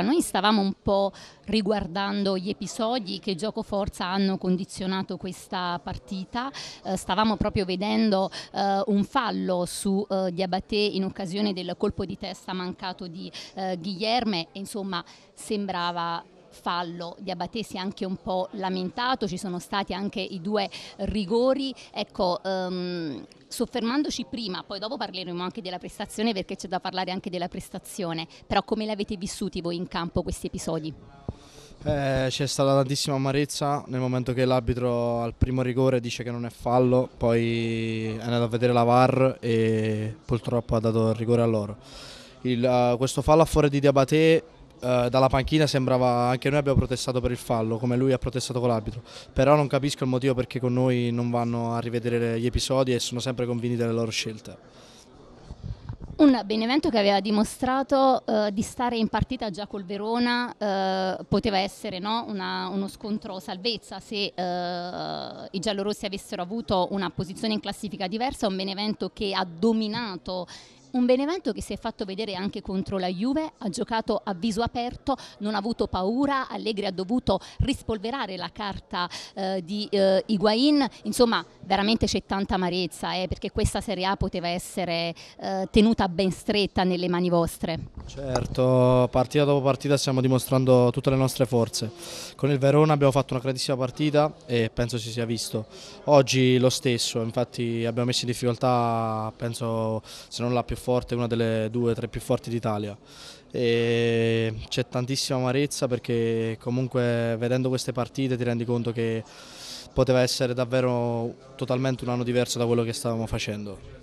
Noi stavamo un po' riguardando gli episodi che gioco forza hanno condizionato questa partita, eh, stavamo proprio vedendo eh, un fallo su eh, Diabaté in occasione del colpo di testa mancato di eh, Guilherme, insomma sembrava fallo di Abate si è anche un po' lamentato, ci sono stati anche i due rigori, ecco, um, soffermandoci prima, poi dopo parleremo anche della prestazione perché c'è da parlare anche della prestazione, però come l'avete vissuti voi in campo questi episodi? Eh, c'è stata tantissima amarezza nel momento che l'arbitro al primo rigore dice che non è fallo, poi è andato a vedere la VAR e purtroppo ha dato il rigore a loro. Il, uh, questo fallo a fuori di Diabate eh, dalla panchina sembrava anche noi abbiamo protestato per il fallo, come lui ha protestato con l'arbitro, però non capisco il motivo perché con noi non vanno a rivedere gli episodi e sono sempre convinti delle loro scelte. Un Benevento che aveva dimostrato eh, di stare in partita già col Verona eh, poteva essere no? una, uno scontro salvezza se eh, i giallorossi avessero avuto una posizione in classifica diversa, un Benevento che ha dominato un Benevento che si è fatto vedere anche contro la Juve, ha giocato a viso aperto, non ha avuto paura, Allegri ha dovuto rispolverare la carta eh, di eh, Higuain, insomma veramente c'è tanta amarezza eh, perché questa Serie A poteva essere eh, tenuta ben stretta nelle mani vostre. Certo, partita dopo partita stiamo dimostrando tutte le nostre forze, con il Verona abbiamo fatto una grandissima partita e penso si sia visto, oggi lo stesso, infatti abbiamo messo in difficoltà penso se non la più forte, una delle due o tre più forti d'Italia. C'è tantissima amarezza perché comunque vedendo queste partite ti rendi conto che poteva essere davvero totalmente un anno diverso da quello che stavamo facendo.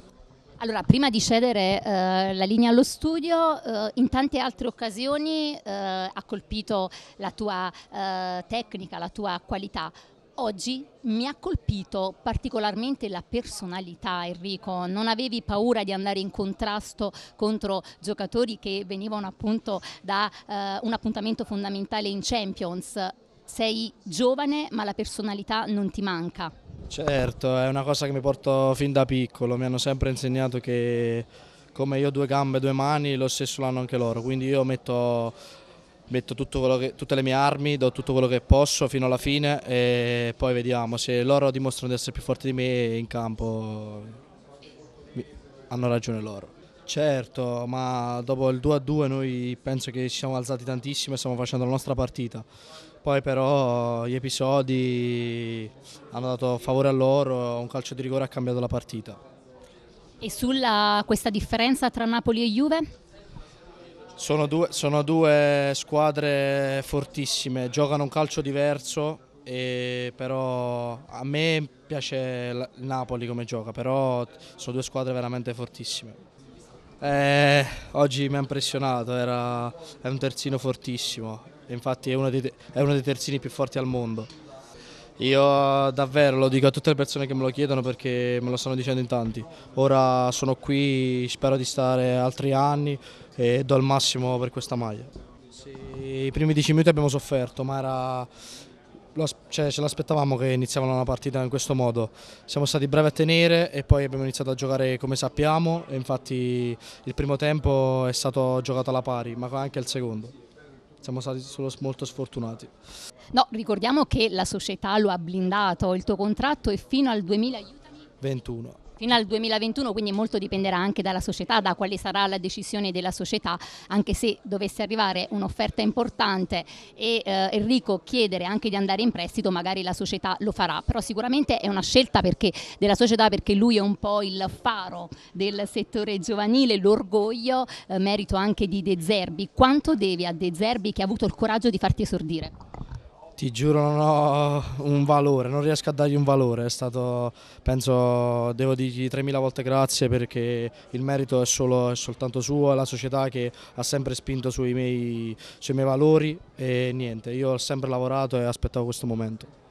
Allora, prima di cedere eh, la linea allo studio, eh, in tante altre occasioni eh, ha colpito la tua eh, tecnica, la tua qualità. Oggi mi ha colpito particolarmente la personalità Enrico, non avevi paura di andare in contrasto contro giocatori che venivano appunto da eh, un appuntamento fondamentale in Champions, sei giovane ma la personalità non ti manca. Certo, è una cosa che mi porto fin da piccolo, mi hanno sempre insegnato che come io ho due gambe e due mani, lo stesso l'hanno anche loro, quindi io metto metto che, tutte le mie armi, do tutto quello che posso fino alla fine e poi vediamo se loro dimostrano di essere più forti di me in campo hanno ragione loro. Certo, ma dopo il 2-2 noi penso che ci siamo alzati tantissimo e stiamo facendo la nostra partita. Poi però gli episodi hanno dato favore a loro, un calcio di rigore ha cambiato la partita. E sulla questa differenza tra Napoli e Juve? Sono due, sono due, squadre fortissime, giocano un calcio diverso, però a me piace il Napoli come gioca, però sono due squadre veramente fortissime. Eh, oggi mi ha impressionato, era, è un terzino fortissimo, infatti è uno, dei, è uno dei terzini più forti al mondo. Io davvero lo dico a tutte le persone che me lo chiedono perché me lo stanno dicendo in tanti. Ora sono qui, spero di stare altri anni e do il massimo per questa maglia. I primi dieci minuti abbiamo sofferto, ma era... cioè, ce l'aspettavamo che iniziavano la partita in questo modo. Siamo stati bravi a tenere e poi abbiamo iniziato a giocare come sappiamo e infatti il primo tempo è stato giocato alla pari, ma anche il secondo siamo stati solo molto sfortunati. No, ricordiamo che la società lo ha blindato, il tuo contratto è fino al 2021 fino al 2021, quindi molto dipenderà anche dalla società, da quale sarà la decisione della società, anche se dovesse arrivare un'offerta importante e eh, Enrico chiedere anche di andare in prestito, magari la società lo farà, però sicuramente è una scelta perché, della società perché lui è un po' il faro del settore giovanile, l'orgoglio, eh, merito anche di De Zerbi. Quanto devi a De Zerbi che ha avuto il coraggio di farti esordire? Ti giuro non ho un valore, non riesco a dargli un valore, è stato, penso, devo dirgli 3.000 volte grazie perché il merito è, solo, è soltanto suo, è la società che ha sempre spinto sui miei, sui miei valori e niente, io ho sempre lavorato e aspettavo questo momento.